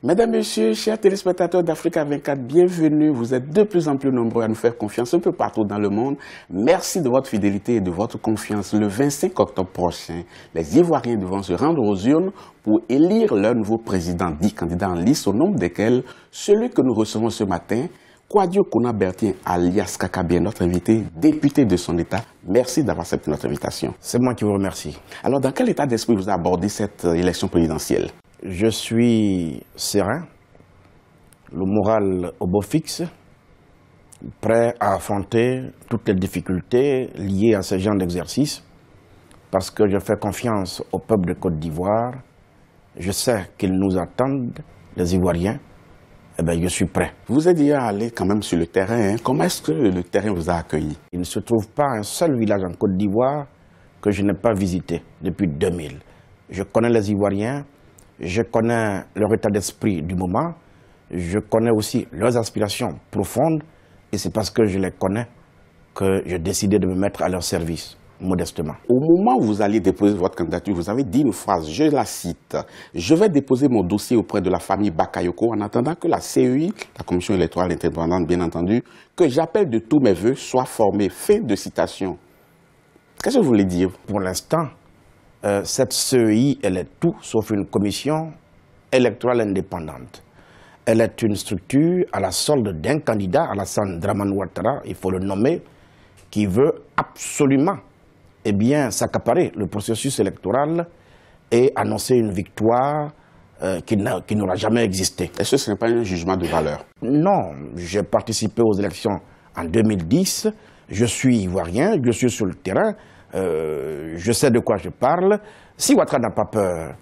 Mesdames, Messieurs, chers téléspectateurs d'Africa 24, bienvenue. Vous êtes de plus en plus nombreux à nous faire confiance un peu partout dans le monde. Merci de votre fidélité et de votre confiance. Le 25 octobre prochain, les Ivoiriens devront se rendre aux urnes pour élire leur nouveau président, dit candidat en liste, au nombre desquels celui que nous recevons ce matin, Quadio Kona Bertien, alias Kakabien, notre invité, député de son État, merci d'avoir accepté notre invitation. C'est moi qui vous remercie. Alors, dans quel état d'esprit vous abordez cette élection présidentielle je suis serein, le moral au beau fixe, prêt à affronter toutes les difficultés liées à ce genre d'exercice, parce que je fais confiance au peuple de Côte d'Ivoire. Je sais qu'ils nous attendent, les Ivoiriens. Eh bien, je suis prêt. Vous êtes déjà allé quand même sur le terrain. Hein. Comment est-ce que le terrain vous a accueilli Il ne se trouve pas un seul village en Côte d'Ivoire que je n'ai pas visité depuis 2000. Je connais les Ivoiriens, je connais leur état d'esprit du moment, je connais aussi leurs aspirations profondes, et c'est parce que je les connais que j'ai décidé de me mettre à leur service, modestement. Au moment où vous allez déposer votre candidature, vous avez dit une phrase, je la cite, « Je vais déposer mon dossier auprès de la famille Bakayoko en attendant que la CEI, la Commission électorale indépendante bien entendu, que j'appelle de tous mes voeux, soit formée. » Fin de citation. Qu'est-ce que vous voulais dire Pour l'instant, euh, cette CEI, elle est tout sauf une commission électorale indépendante. Elle est une structure à la solde d'un candidat, Alassane Draman Ouattara, il faut le nommer, qui veut absolument eh bien, s'accaparer le processus électoral et annoncer une victoire euh, qui n'aura jamais existé. Et ce ce n'est pas un jugement de valeur Non, j'ai participé aux élections en 2010, je suis ivoirien, je suis sur le terrain, euh, je sais de quoi je parle. Si Ouattara n'a pas peur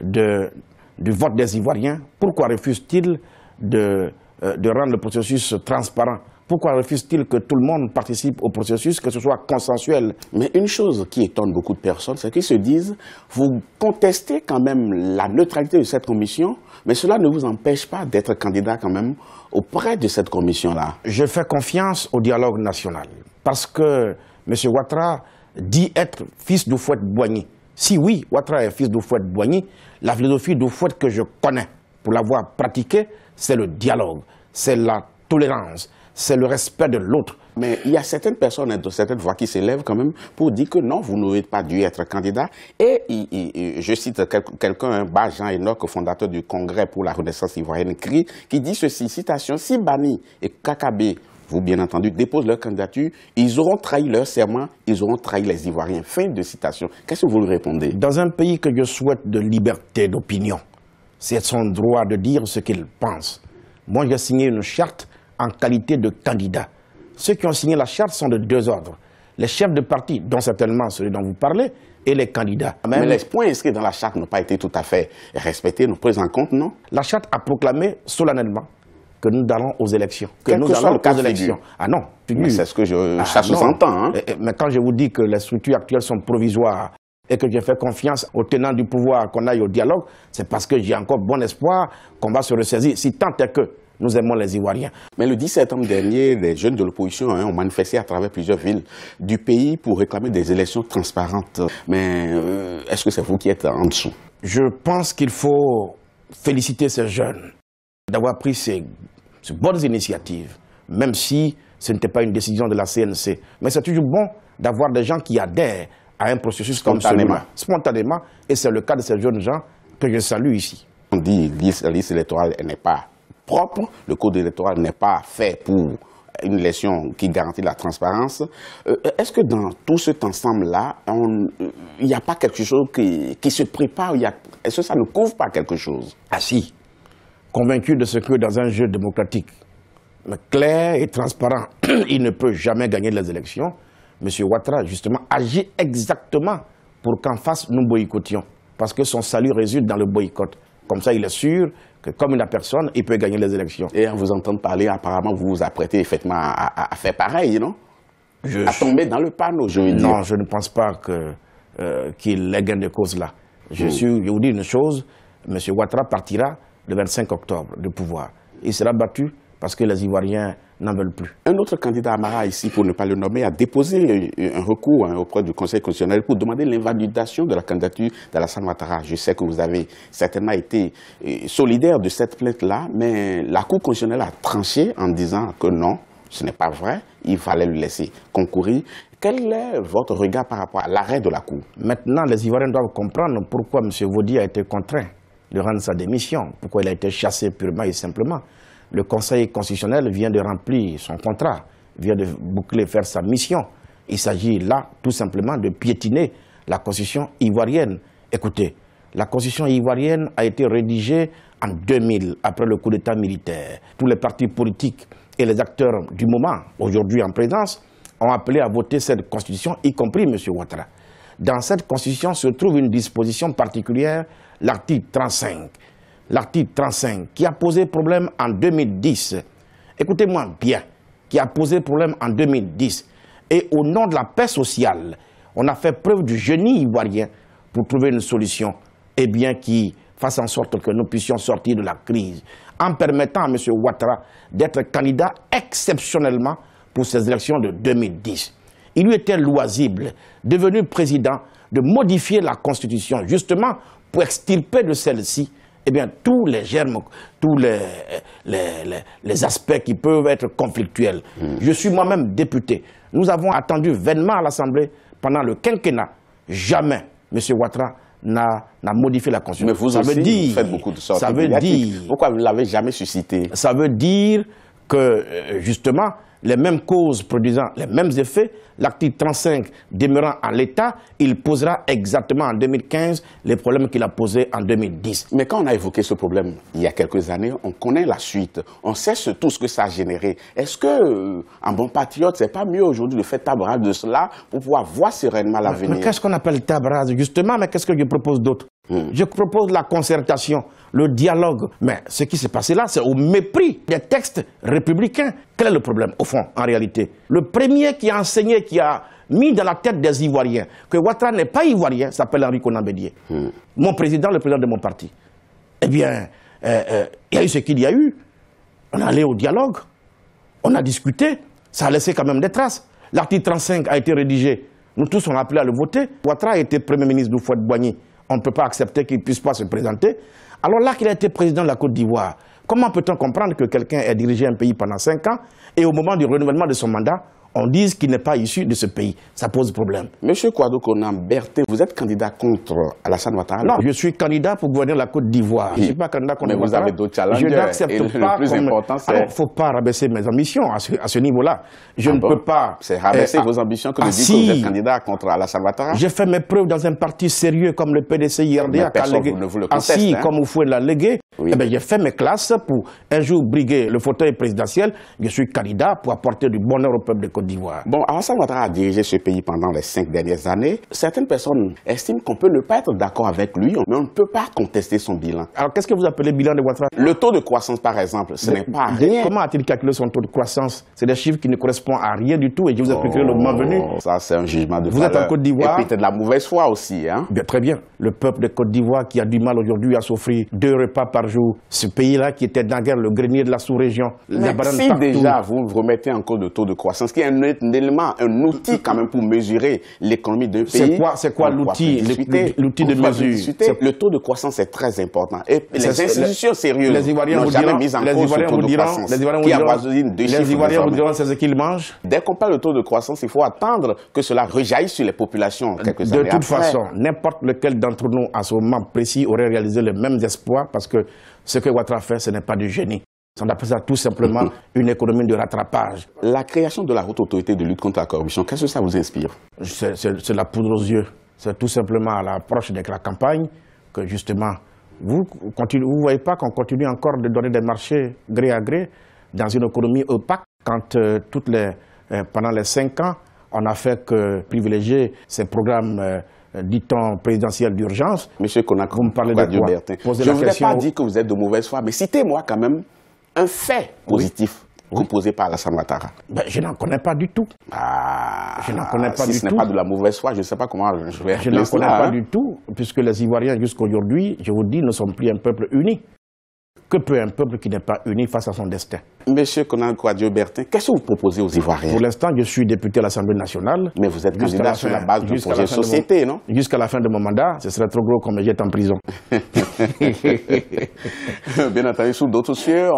de, du vote des Ivoiriens, pourquoi refuse-t-il de, euh, de rendre le processus transparent pourquoi refuse-t-il que tout le monde participe au processus, que ce soit consensuel Mais une chose qui étonne beaucoup de personnes, c'est qu'ils se disent « Vous contestez quand même la neutralité de cette commission, mais cela ne vous empêche pas d'être candidat quand même auprès de cette commission-là. » Je fais confiance au dialogue national, parce que M. Ouattara dit être fils de Boigny. Si oui, Ouattara est fils de Boigny, la philosophie de que je connais, pour l'avoir pratiquée, c'est le dialogue, c'est la tolérance, c'est le respect de l'autre. Mais il y a certaines personnes hein, de certaines voix qui s'élèvent quand même pour dire que non, vous n'auriez pas dû être candidat. Et, je cite quelqu'un, un hein, bas Jean Enoch, fondateur du Congrès pour la Renaissance ivoirienne, qui dit ceci, citation, si Bani et Kakabé vous, bien entendu, déposent leur candidature, ils auront trahi leur serment, ils auront trahi les Ivoiriens. Fin de citation. Qu'est-ce que vous lui répondez Dans un pays que je souhaite de liberté d'opinion, c'est son droit de dire ce qu'il pense. Moi, j'ai signé une charte en qualité de candidat. Ceux qui ont signé la charte sont de deux ordres. Les chefs de parti, dont certainement celui dont vous parlez, et les candidats. Mais les points inscrits dans la charte n'ont pas été tout à fait respectés, nous prenons en compte, non La charte a proclamé solennellement que nous allons aux élections. Que nous allons aux élections. Ah non. C'est ce que je. ça ah hein. eh, eh, Mais quand je vous dis que les structures actuelles sont provisoires et que j'ai fait confiance aux tenants du pouvoir qu'on aille au dialogue, c'est parce que j'ai encore bon espoir qu'on va se ressaisir, si tant est que nous aimons les Ivoiriens. Mais le 17 septembre dernier, les jeunes de l'opposition hein, ont manifesté à travers plusieurs villes du pays pour réclamer des élections transparentes. Mais euh, est-ce que c'est vous qui êtes en dessous Je pense qu'il faut féliciter ces jeunes d'avoir pris ces, bonnes initiatives, même si ce n'était pas une décision de la CNC. Mais c'est toujours bon d'avoir des gens qui adhèrent à un processus comme celui-là, spontanément, et c'est le cas de ces jeunes gens que je salue ici. On dit que la liste électorale n'est pas propre, le code électoral n'est pas fait pour une élection qui garantit la transparence. Euh, est-ce que dans tout cet ensemble-là, il n'y a pas quelque chose qui, qui se prépare Est-ce que ça ne couvre pas quelque chose Ah si, convaincu de ce que dans un jeu démocratique clair et transparent, il ne peut jamais gagner les élections, M. Ouattara, justement, agit exactement pour qu'en face, nous boycottions. Parce que son salut résulte dans le boycott. Comme ça, il est sûr que, comme il n'a personne, il peut gagner les élections. Et en vous entendant parler, apparemment, vous vous apprêtez effectivement à, faire pareil, non À tomber dans le panneau, je Non, je ne pense pas euh, qu'il euh, ait de cause là. Je, oh. je vous dis une chose, M. Ouattara partira le 25 octobre de pouvoir. Il sera battu parce que les Ivoiriens n'en veulent plus. Un autre candidat Amara, ici, pour ne pas le nommer, a déposé un recours hein, auprès du Conseil constitutionnel pour demander l'invalidation de la candidature d'Alassane Ouattara. Je sais que vous avez certainement été euh, solidaire de cette plainte-là, mais la Cour constitutionnelle a tranché en disant que non, ce n'est pas vrai, il fallait le laisser concourir. Quel est votre regard par rapport à l'arrêt de la Cour Maintenant, les Ivoiriens doivent comprendre pourquoi M. Vaudy a été contraint de rendre sa démission, pourquoi il a été chassé purement et simplement. Le Conseil constitutionnel vient de remplir son contrat, vient de boucler, faire sa mission. Il s'agit là, tout simplement, de piétiner la Constitution ivoirienne. Écoutez, la Constitution ivoirienne a été rédigée en 2000, après le coup d'État militaire. Tous les partis politiques et les acteurs du moment, aujourd'hui en présence, ont appelé à voter cette Constitution, y compris M. Ouattara dans cette Constitution se trouve une disposition particulière, l'article 35. L'article 35 qui a posé problème en 2010. Écoutez-moi bien, qui a posé problème en 2010. Et au nom de la paix sociale, on a fait preuve du génie ivoirien pour trouver une solution et bien, qui fasse en sorte que nous puissions sortir de la crise, en permettant à M. Ouattara d'être candidat exceptionnellement pour ces élections de 2010 il lui était loisible, devenu président, de modifier la Constitution, justement pour extirper de celle-ci eh bien, tous les germes, tous les, aspects qui peuvent être conflictuels. Hmm. Je suis moi-même député. Nous avons attendu vainement à l'Assemblée pendant le quinquennat. Jamais M. Ouattara n'a modifié la Constitution. Mais vous ça aussi, vous faites beaucoup de Ça veut dire, Pourquoi vous ne l'avez jamais suscité Ça veut dire que, euh, justement, les mêmes causes produisant les mêmes effets, l'article 35 demeurant en l'état, il posera exactement en 2015 les problèmes qu'il a posés en 2010. Mais quand on a évoqué ce problème il y a quelques années, on connaît la suite, on sait tout ce que ça a généré. Est-ce que, euh, bon patriote, c'est pas mieux aujourd'hui de faire tabras de cela pour pouvoir voir sereinement l'avenir Mais qu'est-ce qu'on appelle tabras, Justement, mais qu'est-ce que je propose d'autre Hmm. Je propose la concertation, le dialogue. Mais ce qui s'est passé là, c'est au mépris des textes républicains. Quel est le problème, au fond, en réalité Le premier qui a enseigné, qui a mis dans la tête des Ivoiriens que Ouattara n'est pas Ivoirien, s'appelle Henri Conambédier. Hmm. Mon président, le président de mon parti. Eh bien, euh, euh, il y a eu ce qu'il y a eu. On est allé au dialogue. On a discuté. Ça a laissé quand même des traces. L'article 35 a été rédigé. Nous tous, on a appelé à le voter. Ouattara été Premier ministre de fouette Boigny on ne peut pas accepter qu'il ne puisse pas se présenter. Alors là qu'il a été président de la Côte d'Ivoire, comment peut-on comprendre que quelqu'un ait dirigé un pays pendant 5 ans et au moment du renouvellement de son mandat, on dit qu'il n'est pas issu de ce pays. Ça pose problème. Monsieur Kouadou Berté, vous êtes candidat contre Alassane Ouattara Non, je suis candidat pour gouverner la Côte d'Ivoire. Je ne suis pas candidat contre Mais Ouattara. vous avez d'autres challenges. Je n'accepte pas. Le plus important, c'est. Il ne faut pas rabaisser mes ambitions à ce, niveau-là. Je ah ne peux pas. C'est rabaisser eh, ah, vos ambitions que de ah, dire que vous êtes candidat contre Alassane Ouattara J'ai fait mes preuves dans un parti sérieux comme le PDC IRDA. Mais personne ne si, hein. comme vous pouvez l'alléguer. Eh bien, j'ai fait mes classes pour un jour briguer le fauteuil présidentiel. Je suis candidat pour apporter du bonheur au peuple de Côte d'Ivoire. Bon, Alassane Ouattara a dirigé ce pays pendant les cinq dernières années. Certaines personnes estiment qu'on peut ne pas être d'accord avec lui, mais on ne peut pas contester son bilan. Alors, qu'est-ce que vous appelez bilan de Ouattara Le taux de croissance, par exemple, ce n'est pas rien. Comment a-t-il calculé son taux de croissance C'est des chiffres qui ne correspondent à rien du tout et je vous expliquerai le moment oh, venu. Ça, c'est un jugement de Vous êtes en Côte d'Ivoire. Et peut-être de la mauvaise foi aussi. Hein? Bien, très bien. Le peuple de Côte d'Ivoire qui a du mal aujourd'hui à s'offrir deux repas par ce pays-là qui était dans la guerre, le grenier de la sous-région, Si déjà vous remettez en cause le taux de croissance, qui est un, élément, un outil quand même pour mesurer l'économie d'un pays. C'est quoi, l'outil, l'outil de mesure Le taux de croissance est très important. Et les institutions sérieuses les Ivoiriens n'ont jamais mis en cause le de Les Ivoiriens vous diront, c'est ce qu'ils mangent. Dès qu'on parle de taux de croissance, il faut attendre que cela rejaillisse sur les populations De toute façon, n'importe lequel d'entre nous à ce moment précis aurait réalisé le même espoir parce que ce que Ouattara fait, ce n'est pas du génie. On appelle ça tout simplement mm-hmm. une économie de rattrapage. La création de la haute autorité de lutte contre la corruption, qu'est-ce que ça vous inspire C'est la poudre aux yeux. C'est tout simplement à l'approche de la campagne que justement, vous ne voyez pas qu'on continue encore de donner des marchés gré à gré dans une économie opaque quand euh, euh, pendant les cinq ans, on a fait que privilégier ces programmes euh, euh, dit temps présidentiel d'urgence. Monsieur vous me parlez de quoi hein. Je ne voudrais pas dire que vous êtes de mauvaise foi, mais citez-moi quand même un fait positif. reposé par la Ouattara ben, Je n'en connais pas du tout. Ah, je n'en connais pas si du ce n'est pas de la mauvaise foi, je ne sais pas comment je vais Je n'en connais pas hein. du tout, puisque les Ivoiriens jusqu'à aujourd'hui, je vous dis, ne sont plus un peuple uni. Que peut un peuple qui n'est pas uni face à son destin Monsieur Conan Kouadio-Bertin, qu'est-ce que vous proposez aux Ivoiriens Pour l'instant, je suis député à l'Assemblée nationale. Mais vous êtes candidat sur la base du projet société, non Jusqu'à la fin de mon mandat, ce serait trop gros qu'on me jette en prison. Bien entendu, sous d'autres cieux,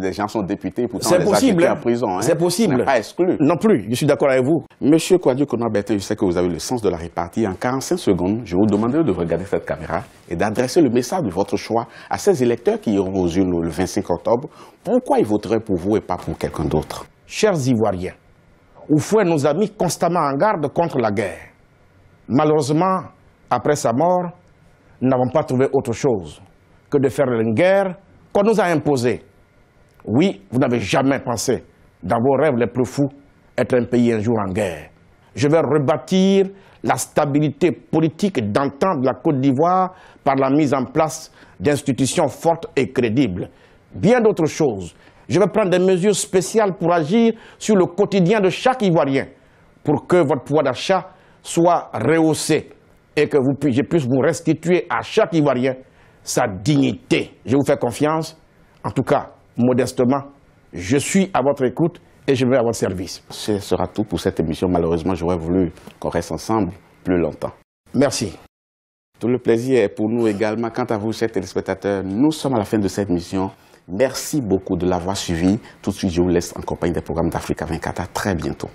les gens sont députés, pourtant on les possible, en prison. Hein. C'est possible. pas exclu. Non plus, je suis d'accord avec vous. Monsieur Kouadio-Bertin, je sais que vous avez le sens de la répartie. En 45 secondes, je vous demande de regarder cette caméra et d'adresser le message de votre choix à ces électeurs qui iront aux urnes le 25 octobre pourquoi il voterait pour vous et pas pour quelqu'un d'autre Chers Ivoiriens, Oufoué nous a mis constamment en garde contre la guerre. Malheureusement, après sa mort, nous n'avons pas trouvé autre chose que de faire une guerre qu'on nous a imposée. Oui, vous n'avez jamais pensé, dans vos rêves les plus fous, être un pays un jour en guerre. Je vais rebâtir la stabilité politique d'antan de la Côte d'Ivoire par la mise en place d'institutions fortes et crédibles bien d'autres choses. Je vais prendre des mesures spéciales pour agir sur le quotidien de chaque Ivoirien, pour que votre pouvoir d'achat soit rehaussé et que vous, je puisse vous restituer à chaque Ivoirien sa dignité. Je vous fais confiance, en tout cas, modestement, je suis à votre écoute et je vais à votre service. Ce sera tout pour cette émission. Malheureusement, j'aurais voulu qu'on reste ensemble plus longtemps. Merci. Tout le plaisir est pour nous également. Quant à vous, chers téléspectateurs, nous sommes à la fin de cette mission. Merci beaucoup de l'avoir suivi. Tout de suite, je vous laisse en compagnie des programmes d'Africa 24 à très bientôt.